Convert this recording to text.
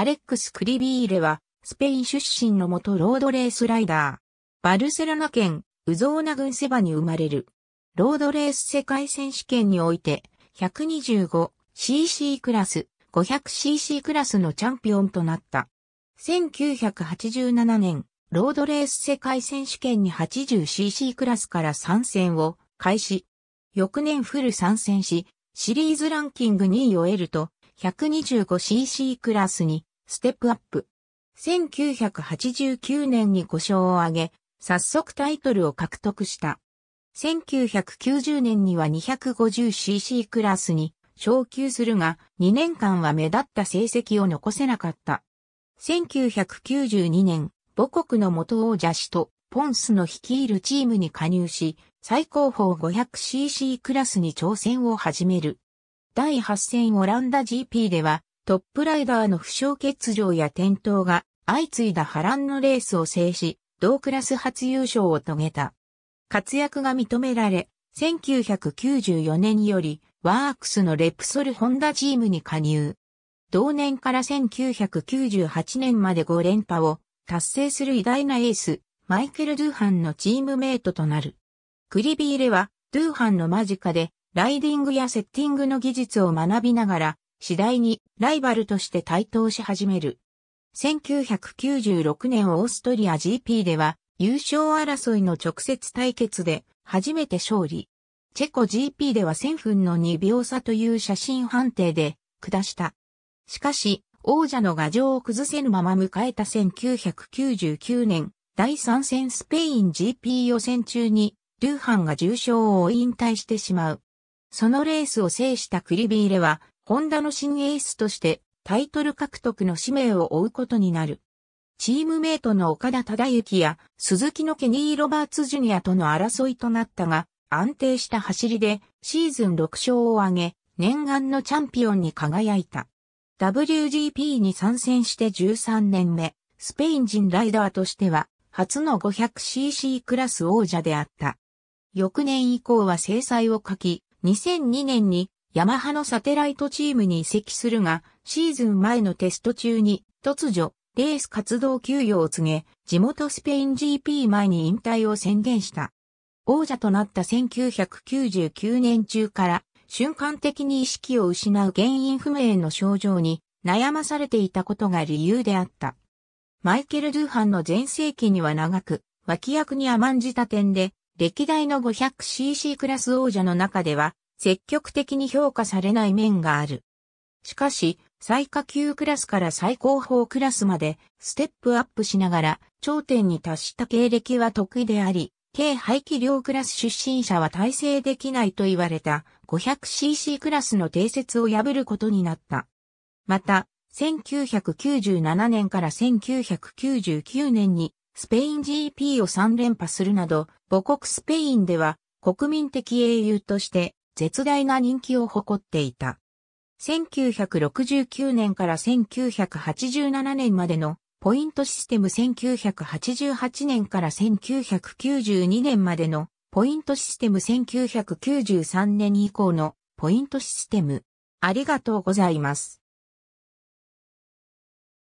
アレックス・クリビーレは、スペイン出身の元ロードレースライダー。バルセロナ県、ウゾーナ郡セバに生まれる。ロードレース世界選手権において、125cc クラス、500cc クラスのチャンピオンとなった。1987年、ロードレース世界選手権に 80cc クラスから参戦を開始。翌年フル参戦し、シリーズランキング2位を得ると、125cc クラスにステップアップ。1989年に5勝を挙げ、早速タイトルを獲得した。1990年には 250cc クラスに昇級するが、2年間は目立った成績を残せなかった。1992年、母国の元王者氏とポンスの率いるチームに加入し、最高峰 500cc クラスに挑戦を始める。第8戦オランダ GP では、トップライダーの負傷欠場や転倒が相次いだ波乱のレースを制し、同クラス初優勝を遂げた。活躍が認められ、1994年よりワークスのレプソルホンダチームに加入。同年から1998年まで5連覇を達成する偉大なエース、マイケル・ドゥーハンのチームメイトとなる。クリビーレは、ドゥーハンの間近で、ライディングやセッティングの技術を学びながら、次第にライバルとして台頭し始める。1996年オーストリア GP では優勝争いの直接対決で初めて勝利。チェコ GP では1000分の2秒差という写真判定で下した。しかし、王者の牙城を崩せぬまま迎えた1999年、第3戦スペイン GP 予選中に、ルーハンが重傷を引退してしまう。そのレースを制したクリビーレは、ホンダの新エースとしてタイトル獲得の使命を追うことになる。チームメイトの岡田忠之や鈴木のケニー・ロバーツ・ジュニアとの争いとなったが、安定した走りでシーズン6勝を挙げ、念願のチャンピオンに輝いた。WGP に参戦して13年目、スペイン人ライダーとしては、初の 500cc クラス王者であった。翌年以降は制裁を書き、2002年にヤマハのサテライトチームに移籍するが、シーズン前のテスト中に突如、レース活動休養を告げ、地元スペイン GP 前に引退を宣言した。王者となった1999年中から瞬間的に意識を失う原因不明の症状に悩まされていたことが理由であった。マイケル・ドゥーハンの前世紀には長く、脇役に甘んじた点で、歴代の 500cc クラス王者の中では積極的に評価されない面がある。しかし、最下級クラスから最高峰クラスまでステップアップしながら頂点に達した経歴は得意であり、軽排気量クラス出身者は体制できないと言われた 500cc クラスの定説を破ることになった。また、1997年から1999年にスペイン GP を3連覇するなど、母国スペインでは国民的英雄として絶大な人気を誇っていた。1969年から1987年までのポイントシステム1988年から1992年までのポイントシステム1993年以降のポイントシステム。ありがとうございます。